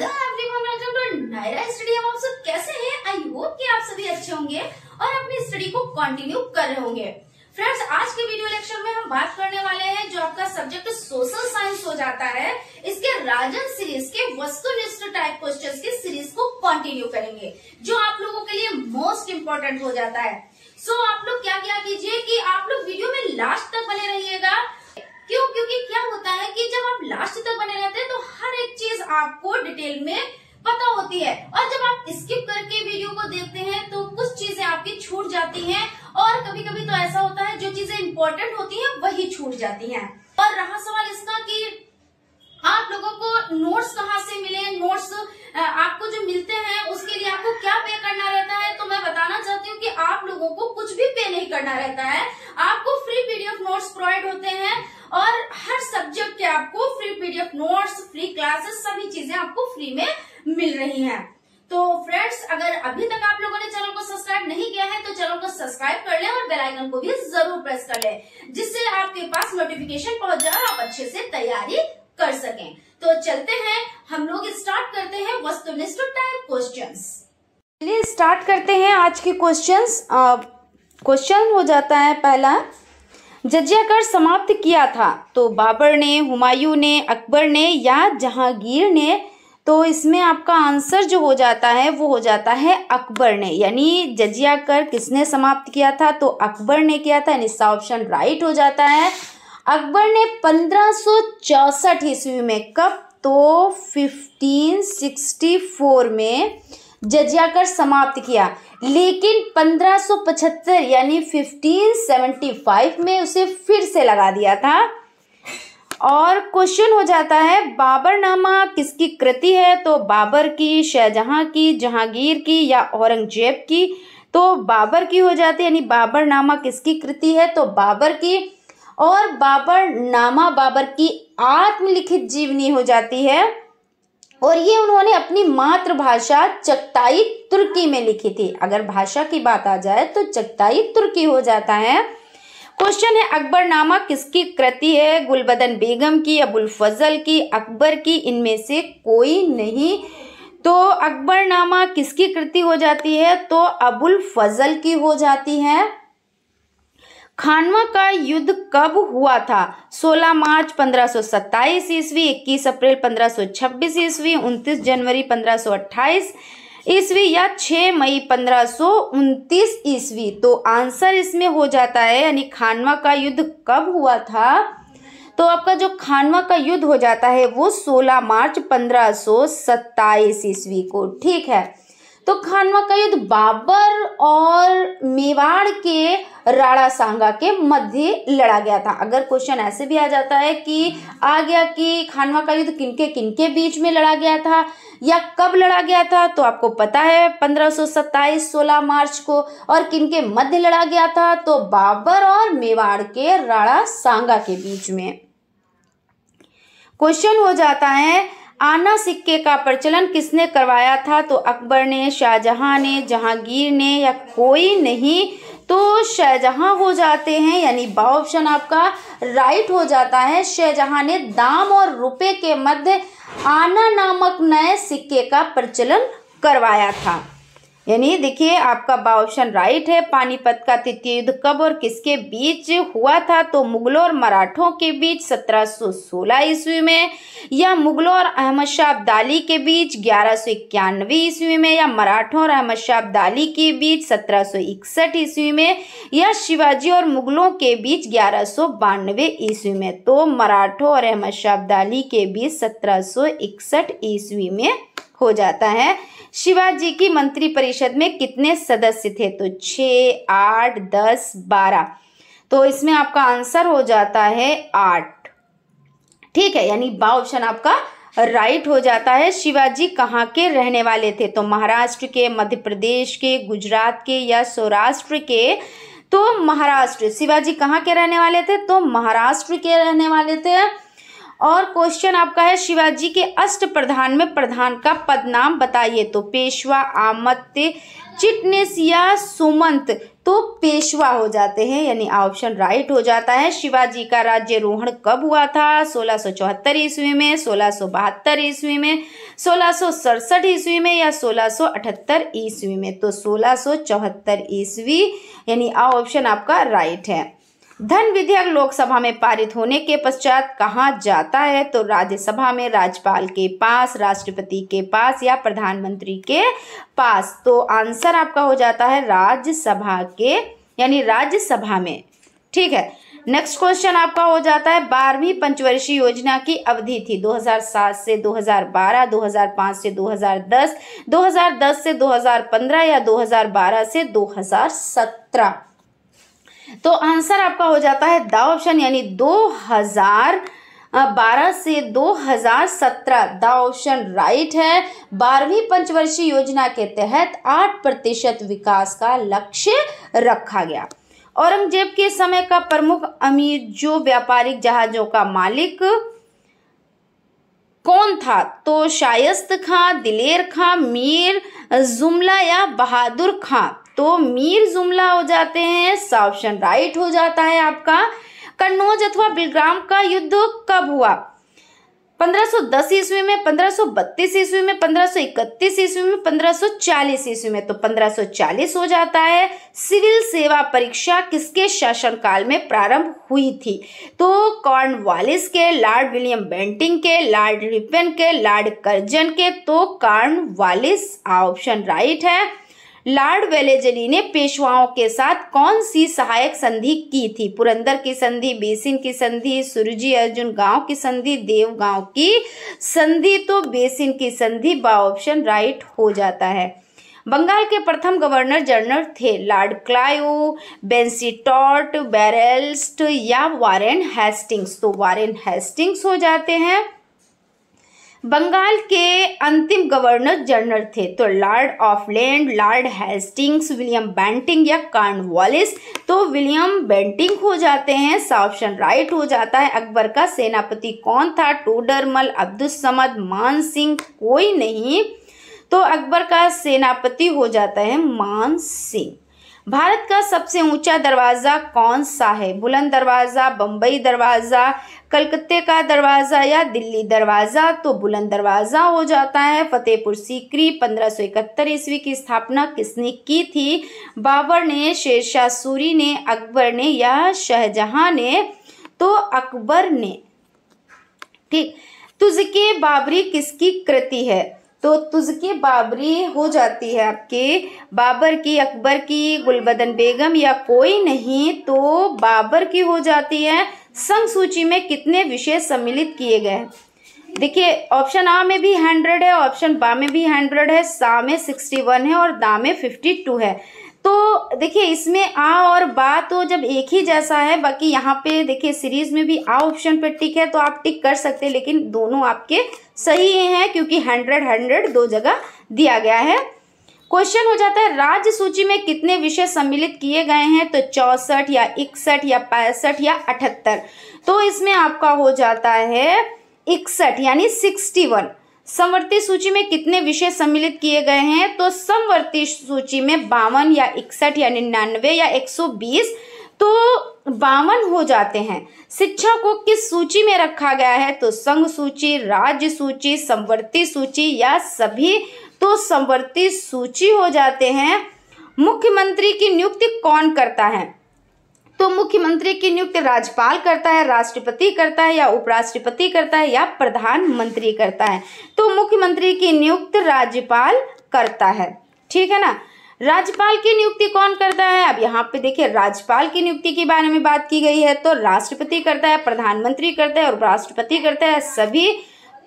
hello everyone welcome to Naira study आप सब कैसे हैं आई होप कि आप सभी अच्छे होंगे और अपनी स्टडी को कंटिन्यू कर रहे होंगे फ्रेंड्स आज के वीडियो लेक्चर में हम बात करने वाले हैं जो आपका सब्जेक्ट सोशल साइंस हो जाता है इसके राजन सीरीज के वस्तुनिष्ठ टाइप क्वेश्चन की सीरीज को कॉन्टिन्यू करेंगे जो आप लोगों के लिए मोस्ट इम्पोर्टेंट हो जाता है सो so, आप लोग क्या क्या कीजिए कि आप लोग वीडियो में लास्ट तक बने रहिएगा क्यों क्योंकि क्या आपको डिटेल में पता होती है और जब आप स्किप करके वीडियो को देखते हैं तो कुछ चीजें आपकी छूट जाती हैं और कभी कभी तो ऐसा होता है जो चीजें इम्पोर्टेंट होती हैं वही छूट जाती हैं और रहा सवाल इसका कि आप लोगों को नोट्स कहाँ से मिले नोट्स आपको जो मिलते हैं उसके लिए आपको क्या पे करना रहता है तो मैं बताना चाहती हूँ कि आप लोगों को कुछ भी पे नहीं करना रहता है आपको फ्री पीडीएफ नोट्स प्रोवाइड होते हैं और हर सब्जेक्ट के आपको free PDF notes free classes सभी चीजें आपको फ्री में मिल रही हैं तो फ्रेंड्स अगर अभी तक आप लोगों ने चैनल को सब्सक्राइब नहीं किया है तो चैनल को सब्सक्राइब कर ले और बेलाइकन को भी जरूर प्रेस कर ले जिससे आपके पास नोटिफिकेशन पहुंच जाए आप अच्छे से तैयारी कर सके तो चलते हैं हम लोग स्टार्ट करते हैं वस्तुनिष्ठ टाइप क्वेश्चन चलिए स्टार्ट करते हैं आज के क्वेश्चंस क्वेश्चन हो जाता है पहला जजिया कर समाप्त किया था तो बाबर ने हुमायूं ने अकबर ने या जहांगीर ने तो इसमें आपका आंसर जो हो जाता है वो हो जाता है अकबर ने यानी जजिया कर किसने समाप्त किया था तो अकबर ने किया था यानी इसका ऑप्शन राइट हो जाता है अकबर ने पंद्रह सौ चौसठ ईस्वी में कब तो 1564 में जजिया कर समाप्त किया लेकिन 1575 यानी 1575 में उसे फिर से लगा दिया था और क्वेश्चन हो जाता है बाबरनामा किसकी कृति है तो बाबर की शाहजहां की जहांगीर की या औरंगजेब की तो बाबर की हो जाती है यानी बाबरनामा किसकी कृति है तो बाबर की और बाबरनामा बाबर की आत्मलिखित जीवनी हो जाती है और ये उन्होंने अपनी मातृभाषा चक्ताई तुर्की में लिखी थी अगर भाषा की बात आ जाए तो चकताई तुर्की हो जाता है क्वेश्चन है अकबरनामा किसकी कृति है गुलबदन बेगम की अबुल फजल की अकबर की इनमें से कोई नहीं तो अकबरनामा किसकी कृति हो जाती है तो अबुल फजल की हो जाती है खानवा का युद्ध कब हुआ था 16 मार्च 1527 ईस्वी इक्कीस अप्रैल 1526 ईस्वी उनतीस जनवरी 1528 ईस्वी या 6 मई 1529 ईस्वी तो आंसर इसमें हो जाता है यानी खानवा का युद्ध कब हुआ था तो आपका जो खानवा का युद्ध हो जाता है वो 16 मार्च 1527 ईस्वी को ठीक है तो खानवा का युद्ध बाबर और मेवाड़ के राणा सांगा के मध्य लड़ा गया था अगर क्वेश्चन ऐसे भी आ जाता है कि आ गया कि खानवा का युद्ध किनके किनके बीच में लड़ा गया था या कब लड़ा गया था तो आपको पता है 1527 16 मार्च को और किनके मध्य लड़ा गया था तो बाबर और मेवाड़ के राणा सांगा के बीच में क्वेश्चन हो जाता है आना सिक्के का प्रचलन किसने करवाया था तो अकबर ने शाहजहाँ ने जहांगीर ने या कोई नहीं तो शाहजहाँ हो जाते हैं यानी बा ऑप्शन आपका राइट हो जाता है शाहजहाँ ने दाम और रुपए के मध्य आना नामक नए सिक्के का प्रचलन करवाया था यानी देखिए आपका बा ऑप्शन राइट है पानीपत का तृतीय युद्ध कब और किसके बीच हुआ था तो मुगलों और मराठों के बीच 1716 ईस्वी में या मुगलों और अहमद शाह अब्दाली के बीच ग्यारह सौ इक्यानवे ईस्वी में या मराठों और अहमद शाह अब्दाली के बीच सत्रह सौ इकसठ ईस्वी में या शिवाजी और मुगलों के बीच ग्यारह सौ बानवे ईस्वी में तो मराठों और अहमद शाह अब्दाली के बीच सत्रह सौ इकसठ ईस्वी में हो जाता है शिवाजी की मंत्री परिषद में कितने सदस्य थे तो छ आठ दस बारह तो इसमें आपका आंसर हो जाता है आठ ठीक है यानी बा ऑप्शन आपका राइट हो जाता है शिवाजी कहाँ के रहने वाले थे तो महाराष्ट्र के मध्य प्रदेश के गुजरात के या सौराष्ट्र के तो महाराष्ट्र शिवाजी कहाँ के रहने वाले थे तो महाराष्ट्र के रहने वाले थे और क्वेश्चन आपका है शिवाजी के अष्ट प्रधान में प्रधान का पद नाम बताइए तो पेशवा आमत्य चिटनेस या सुमंत तो पेशवा हो जाते हैं यानी ऑप्शन राइट हो जाता है शिवाजी का राज्य रोहण कब हुआ था चौहत्तर ईस्वी में बहत्तर ईस्वी में सोलह ईस्वी में या अठहत्तर ईस्वी में तो चौहत्तर ईस्वी यानी ऑप्शन आपका राइट है धन विधेयक लोकसभा में पारित होने के पश्चात कहा जाता है तो राज्यसभा में राज्यपाल के पास राष्ट्रपति के पास या प्रधानमंत्री के पास तो आंसर आपका हो जाता है राज्यसभा के यानी राज्यसभा में ठीक है नेक्स्ट क्वेश्चन आपका हो जाता है बारहवीं पंचवर्षीय योजना की अवधि थी 2007 से 2012, 2005 से 2010, 2010 से 2015 या 2012 से 2017 तो आंसर आपका हो जाता है द ऑप्शन यानी दो हजार बारह से दो हजार सत्रह द ऑप्शन राइट है बारहवीं पंचवर्षीय योजना के तहत आठ प्रतिशत विकास का लक्ष्य रखा गया औरंगजेब के समय का प्रमुख अमीर जो व्यापारिक जहाजों का मालिक कौन था तो शायस्त खां दिलेर खां मीर जुमला या बहादुर खां तो मीर जुमला हो जाते हैं ऑप्शन राइट हो जाता है आपका कन्नौज अथवा बिलग्राम का युद्ध कब हुआ 1510 ईस्वी में 1532 ईस्वी में 1531 ईस्वी में 1540 ईस्वी में तो 1540 हो जाता है सिविल सेवा परीक्षा किसके शासनकाल में प्रारंभ हुई थी तो कॉर्नवालिस के लॉर्ड विलियम बेंटिंग के लॉर्ड रिपन के लॉर्ड कर्जन के तो कॉर्नवालिस ऑप्शन राइट है लॉर्ड वेलेजली ने पेशवाओं के साथ कौन सी सहायक संधि की थी पुरंदर की संधि बेसिन की संधि सुरजी अर्जुन गांव की संधि देव गांव की संधि तो बेसिन की संधि बा ऑप्शन राइट हो जाता है बंगाल के प्रथम गवर्नर जनरल थे लॉर्ड क्लायो बेंसीटॉट बैरेल्स्ट या वारेन हेस्टिंग्स तो वारेन हेस्टिंग्स हो जाते हैं बंगाल के अंतिम गवर्नर जनरल थे तो लॉर्ड लैंड लॉर्ड हेस्टिंग्स विलियम बैंटिंग या वॉलिस तो विलियम बैंटिंग हो जाते हैं ऑप्शन राइट हो जाता है अकबर का सेनापति कौन था टोडरमल अब्दुल समद मान सिंह कोई नहीं तो अकबर का सेनापति हो जाता है मान सिंह भारत का सबसे ऊंचा दरवाज़ा कौन सा है बुलंद दरवाज़ा बम्बई दरवाज़ा कलकत्ते का दरवाज़ा या दिल्ली दरवाज़ा तो बुलंद दरवाज़ा हो जाता है फतेहपुर सीकरी पंद्रह इकहत्तर ईस्वी की स्थापना किसने की थी बाबर ने शेरशाह सूरी ने अकबर ने या शाहजहां ने तो अकबर ने ठीक तुझके बाबरी किसकी कृति है तो तुजकी बाबरी हो जाती है आपके बाबर की अकबर की गुलबदन बेगम या कोई नहीं तो बाबर की हो जाती है संघ सूची में कितने विषय सम्मिलित किए गए देखिए ऑप्शन आ में भी हंड्रेड है ऑप्शन बा में भी हंड्रेड है सा में सिक्सटी वन है और दा में फिफ्टी टू है तो देखिए इसमें आ और बा तो जब एक ही जैसा है बाकी यहाँ पे देखिए सीरीज में भी आ ऑप्शन पे टिक है तो आप टिक कर सकते हैं लेकिन दोनों आपके सही है क्योंकि हंड्रेड हंड्रेड दो जगह दिया गया है क्वेश्चन हो जाता है राज्य सूची में कितने विषय सम्मिलित किए गए हैं तो चौसठ या इकसठ या पैंसठ या अठहत्तर तो इसमें आपका हो जाता है इकसठ यानी सिक्सटी वन समवर्ती सूची में कितने विषय सम्मिलित किए गए हैं तो समवर्ती सूची में बावन या इकसठ या निन्यानवे या एक सौ बीस तो बावन हो जाते हैं शिक्षा को किस सूची में रखा गया है तो संघ सूची राज्य सूची संवर्ती सूची या सभी तो संवर्ती सूची हो जाते हैं मुख्यमंत्री की नियुक्ति कौन करता है तो मुख्यमंत्री की नियुक्ति राज्यपाल करता है राष्ट्रपति करता है या उपराष्ट्रपति करता है या प्रधानमंत्री करता है तो मुख्यमंत्री की नियुक्ति राज्यपाल करता है ठीक है ना राज्यपाल की नियुक्ति कौन करता है अब यहाँ पे देखिए राज्यपाल की नियुक्ति के बारे में बात की गई है तो राष्ट्रपति करता है प्रधानमंत्री करता है और राष्ट्रपति करता है सभी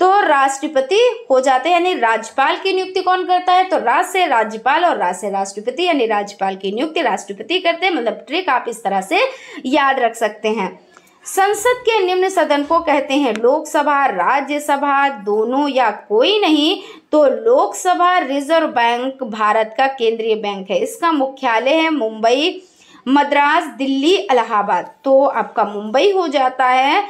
तो राष्ट्रपति हो जाते हैं यानी राज्यपाल की नियुक्ति कौन करता है तो राज्य से राज्यपाल और राज्य से राष्ट्रपति यानी राज्यपाल की नियुक्ति राष्ट्रपति करते हैं मतलब ट्रिक आप इस तरह से याद रख सकते हैं संसद के निम्न सदन को कहते हैं लोकसभा राज्यसभा दोनों या कोई नहीं तो लोकसभा रिजर्व बैंक भारत का केंद्रीय बैंक है इसका मुख्यालय है मुंबई मद्रास दिल्ली इलाहाबाद तो आपका मुंबई हो जाता है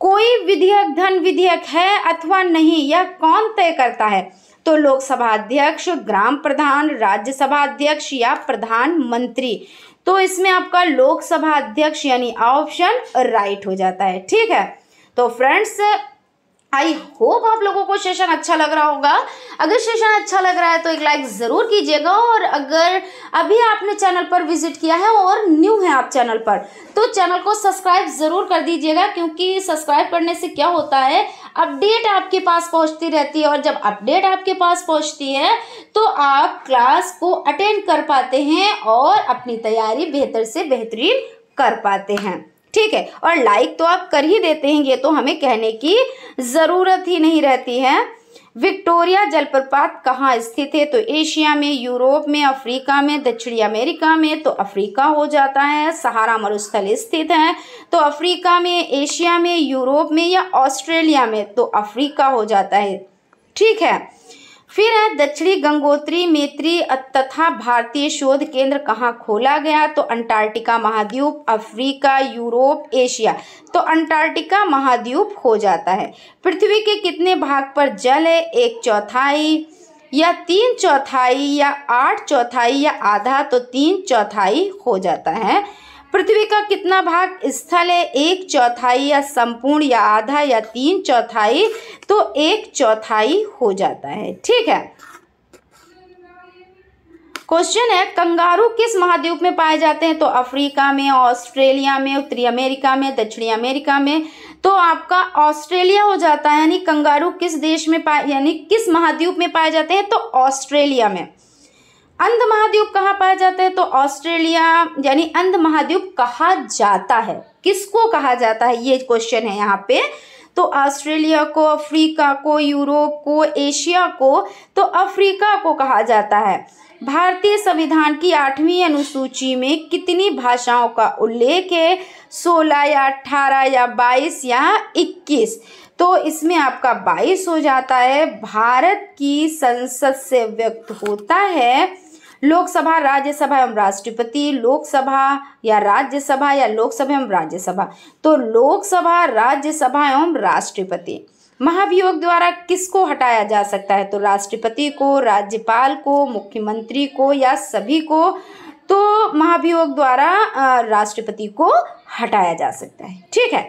कोई विधेयक धन विधेयक है अथवा नहीं यह कौन तय करता है तो लोकसभा अध्यक्ष ग्राम प्रधान राज्यसभा अध्यक्ष या प्रधानमंत्री तो इसमें आपका लोकसभा अध्यक्ष यानी ऑप्शन राइट हो जाता है ठीक है तो फ्रेंड्स आई होप आप लोगों को सेशन अच्छा लग रहा होगा अगर सेशन अच्छा लग रहा है तो एक लाइक ज़रूर कीजिएगा और अगर अभी आपने चैनल पर विजिट किया है और न्यू है आप चैनल पर तो चैनल को सब्सक्राइब ज़रूर कर दीजिएगा क्योंकि सब्सक्राइब करने से क्या होता है अपडेट आपके पास पहुंचती रहती है और जब अपडेट आपके पास पहुंचती है तो आप क्लास को अटेंड कर पाते हैं और अपनी तैयारी बेहतर से बेहतरीन कर पाते हैं ठीक है और लाइक तो आप कर ही देते हैं ये तो हमें कहने की ज़रूरत ही नहीं रहती है विक्टोरिया जलप्रपात कहाँ स्थित है तो एशिया में यूरोप में अफ्रीका में दक्षिणी अमेरिका में तो अफ्रीका हो जाता है सहारा मरुस्थल स्थित है तो अफ्रीका में एशिया में यूरोप में या ऑस्ट्रेलिया में तो अफ्रीका हो जाता है ठीक है फिर है दक्षिणी गंगोत्री मेत्री तथा भारतीय शोध केंद्र कहाँ खोला गया तो अंटार्कटिका महाद्वीप अफ्रीका यूरोप एशिया तो अंटार्कटिका महाद्वीप हो जाता है पृथ्वी के कितने भाग पर जल है एक चौथाई या तीन चौथाई या आठ चौथाई या आधा तो तीन चौथाई हो जाता है पृथ्वी का कितना भाग स्थल है एक चौथाई या संपूर्ण या आधा या तीन चौथाई तो एक चौथाई हो जाता है ठीक है क्वेश्चन है कंगारू किस महाद्वीप में पाए जाते हैं तो अफ्रीका में ऑस्ट्रेलिया में उत्तरी अमेरिका में दक्षिणी अमेरिका में तो आपका ऑस्ट्रेलिया हो जाता है यानी कंगारू किस देश में पाए यानी किस महाद्वीप में पाए जाते हैं तो ऑस्ट्रेलिया में अंध महाद्वीप कहाँ पाया जाता है तो ऑस्ट्रेलिया यानी अंध महाद्वीप कहा जाता है किसको कहा जाता है ये क्वेश्चन है यहाँ पे तो ऑस्ट्रेलिया को अफ्रीका को यूरोप को एशिया को तो अफ्रीका को कहा जाता है भारतीय संविधान की आठवीं अनुसूची में कितनी भाषाओं का उल्लेख है सोलह या अट्ठारह या बाईस या इक्कीस तो इसमें आपका बाईस हो जाता है भारत की संसद से व्यक्त होता है लोकसभा राज्यसभा एवं राष्ट्रपति लोकसभा या राज्यसभा या लोकसभा एवं राज्यसभा तो लोकसभा राज्यसभा एवं राष्ट्रपति महाभियोग द्वारा किसको हटाया जा सकता है तो राष्ट्रपति को राज्यपाल को मुख्यमंत्री को या सभी को तो महाभियोग द्वारा राष्ट्रपति को हटाया जा सकता है ठीक है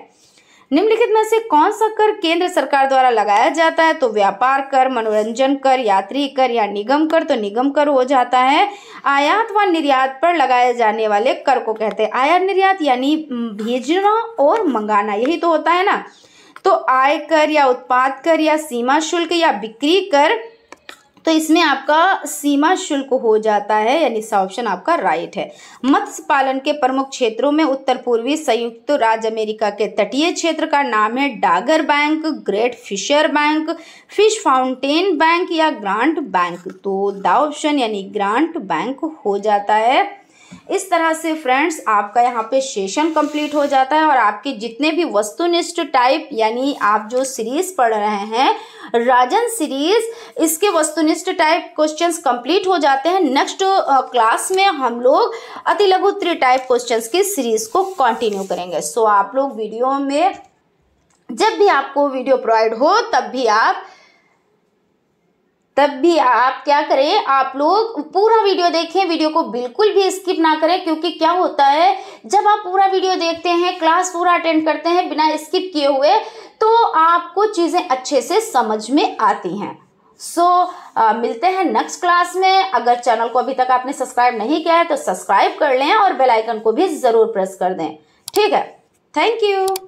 निम्नलिखित में से कौन सा कर केंद्र सरकार द्वारा लगाया जाता है तो व्यापार कर मनोरंजन कर यात्री कर या निगम कर तो निगम कर हो जाता है आयात व निर्यात पर लगाए जाने वाले कर को कहते हैं आयात निर्यात यानी भेजना और मंगाना यही तो होता है ना तो आय कर या उत्पाद कर या सीमा शुल्क या बिक्री कर तो इसमें आपका सीमा शुल्क हो जाता है यानी इसका ऑप्शन आपका राइट है मत्स्य पालन के प्रमुख क्षेत्रों में उत्तर पूर्वी संयुक्त राज्य अमेरिका के तटीय क्षेत्र का नाम है Dogger Bank Great Fisher Bank fish fountain bank या ग्रांट बैंक तो द ऑप्शन यानी ग्रांट बैंक हो जाता है इस तरह से फ्रेंड्स आपका यहाँ पे सेशन कंप्लीट हो जाता है और आपके जितने भी वस्तुनिष्ठ टाइप यानी आप जो सीरीज पढ़ रहे हैं राजन सीरीज इसके वस्तुनिष्ठ टाइप क्वेश्चंस कंप्लीट हो जाते हैं नेक्स्ट क्लास में हम लोग अति लघु टाइप क्वेश्चंस की सीरीज को कंटिन्यू करेंगे सो आप लोग वीडियो में जब भी आपको वीडियो प्रोवाइड हो तब भी आप तब भी आप क्या करें आप लोग पूरा वीडियो देखें वीडियो को बिल्कुल भी स्किप ना करें क्योंकि क्या होता है जब आप पूरा वीडियो देखते हैं क्लास पूरा अटेंड करते हैं बिना स्किप किए हुए तो आपको चीज़ें अच्छे से समझ में आती हैं सो so, uh, मिलते हैं नेक्स्ट क्लास में अगर चैनल को अभी तक आपने सब्सक्राइब नहीं किया है तो सब्सक्राइब कर लें और बेलाइकन को भी ज़रूर प्रेस कर दें ठीक है थैंक यू